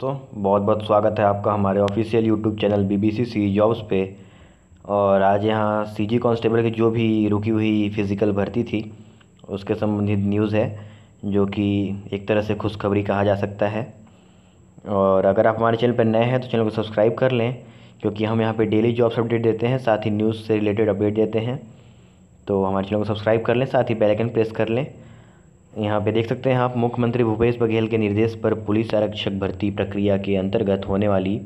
तो बहुत बहुत स्वागत है आपका हमारे official YouTube channel BBC C jobs पे और आज यहाँ सीजी कांस्टेबल की जो भी रुकी हुई फ़िज़िकल भर्ती थी उसके संबंधित न्यूज़ है जो कि एक तरह से खुशखबरी कहा जा सकता है और अगर आप हमारे चैनल पर नए हैं तो चैनल को सब्सक्राइब कर लें क्योंकि हम यहाँ पर डेली जॉब्स अपडेट देते हैं साथ ही न्यूज़ से रिलेटेड अपडेट देते हैं तो हमारे चैनल को सब्सक्राइब कर लें साथ ही बेलाइकन प्रेस कर लें यहाँ पे देख सकते हैं आप मुख्यमंत्री भूपेश बघेल के निर्देश पर पुलिस आरक्षक भर्ती प्रक्रिया के अंतर्गत होने वाली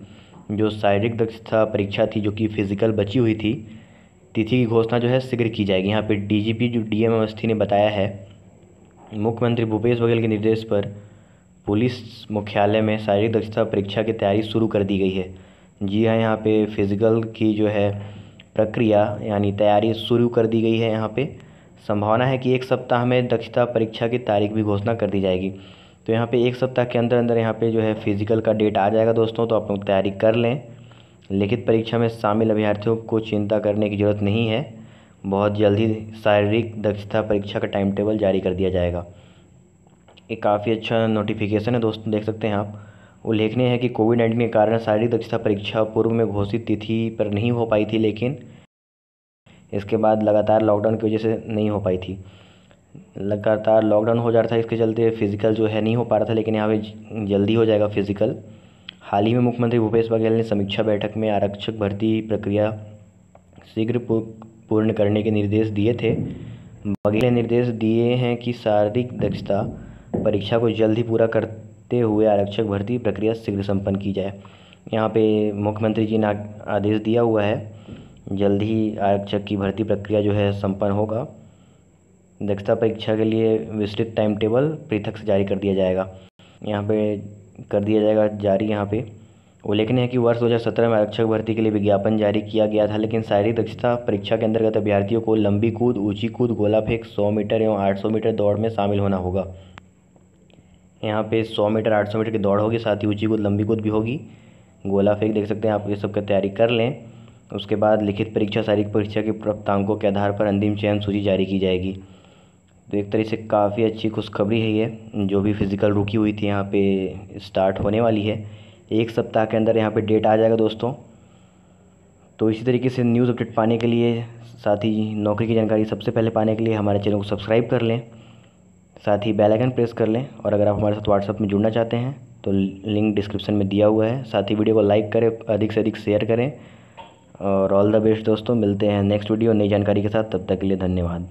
जो शारीरिक दक्षता परीक्षा थी जो कि फिजिकल बची हुई थी तिथि की घोषणा जो है शीघ्र की जाएगी यहाँ पे डीजीपी जो डीएम अवस्थी ने बताया है मुख्यमंत्री भूपेश बघेल के निर्देश पर पुलिस मुख्यालय में शारीरिक दक्षता परीक्षा की तैयारी शुरू कर दी गई है जी हाँ यहाँ पर फिजिकल की जो है प्रक्रिया यानी तैयारी शुरू कर दी गई है यहाँ पर संभावना है कि एक सप्ताह में दक्षता परीक्षा की तारीख भी घोषणा कर दी जाएगी तो यहाँ पे एक सप्ताह के अंदर अंदर यहाँ पे जो है फिजिकल का डेट आ जाएगा दोस्तों तो आप लोग तैयारी कर लें लिखित परीक्षा में शामिल अभ्यर्थियों को चिंता करने की ज़रूरत नहीं है बहुत जल्द ही शारीरिक दक्षता परीक्षा का टाइम टेबल जारी कर दिया जाएगा ये काफ़ी अच्छा नोटिफिकेशन है दोस्तों देख सकते हैं आप उल्लेखनीय है कि कोविड नाइन्टीन के कारण शारीरिक दक्षता परीक्षा पूर्व में घोषित तिथि पर नहीं हो पाई थी लेकिन इसके बाद लगातार लॉकडाउन की वजह से नहीं हो पाई थी लगातार लॉकडाउन हो जा रहा था इसके चलते फ़िज़िकल जो है नहीं हो पा रहा था लेकिन यहाँ पे जल्दी हो जाएगा फ़िज़िकल हाल ही में मुख्यमंत्री भूपेश बघेल ने समीक्षा बैठक में आरक्षक भर्ती प्रक्रिया शीघ्र पूर्ण करने के निर्देश दिए थे बघेल ने निर्देश दिए हैं कि शारीरिक दक्षता परीक्षा को जल्द ही पूरा करते हुए आरक्षक भर्ती प्रक्रिया शीघ्र संपन्न की जाए यहाँ पे मुख्यमंत्री जी ने आदेश दिया हुआ है जल्द ही आरक्षक की भर्ती प्रक्रिया जो है संपन्न होगा दक्षता परीक्षा के लिए विस्तृत टाइम टेबल पृथक से जारी कर दिया जाएगा यहाँ पे कर दिया जाएगा जारी यहाँ पे उल्लेखनीय है कि वर्ष 2017 में आरक्षक भर्ती के लिए विज्ञापन जारी किया गया था लेकिन शारीरिक दक्षता परीक्षा के अंतर्गत अभ्यर्थियों को लंबी कूद ऊंची कूद गोला फेंक 100 मीटर एवं 800 मीटर दौड़ में शामिल होना होगा यहाँ पे 100 मीटर 800 मीटर की दौड़ होगी साथ ही ऊंची कूद लंबी कूद भी होगी गोला फेंक देख सकते हैं आप ये सब तैयारी कर लें उसके बाद लिखित परीक्षा शारीरिक परीक्षा के प्राप्तांकों के आधार पर अंतिम चयन सूची जारी की जाएगी तो एक तरह से काफ़ी अच्छी खुशखबरी है ये जो भी फ़िज़िकल रुकी हुई थी यहाँ पे स्टार्ट होने वाली है एक सप्ताह के अंदर यहाँ पे डेट आ जाएगा दोस्तों तो इसी तरीके से न्यूज़ अपडेट पाने के लिए साथ ही नौकरी की जानकारी सबसे पहले पाने के लिए हमारे चैनल को सब्सक्राइब कर लें साथ ही बेल आइकन प्रेस कर लें और अगर आप हमारे साथ व्हाट्सअप में जुड़ना चाहते हैं तो लिंक डिस्क्रिप्शन में दिया हुआ है साथ ही वीडियो को लाइक करें अधिक से अधिक शेयर करें और ऑल द बेस्ट दोस्तों मिलते हैं नेक्स्ट वीडियो नई जानकारी के साथ तब तक के लिए धन्यवाद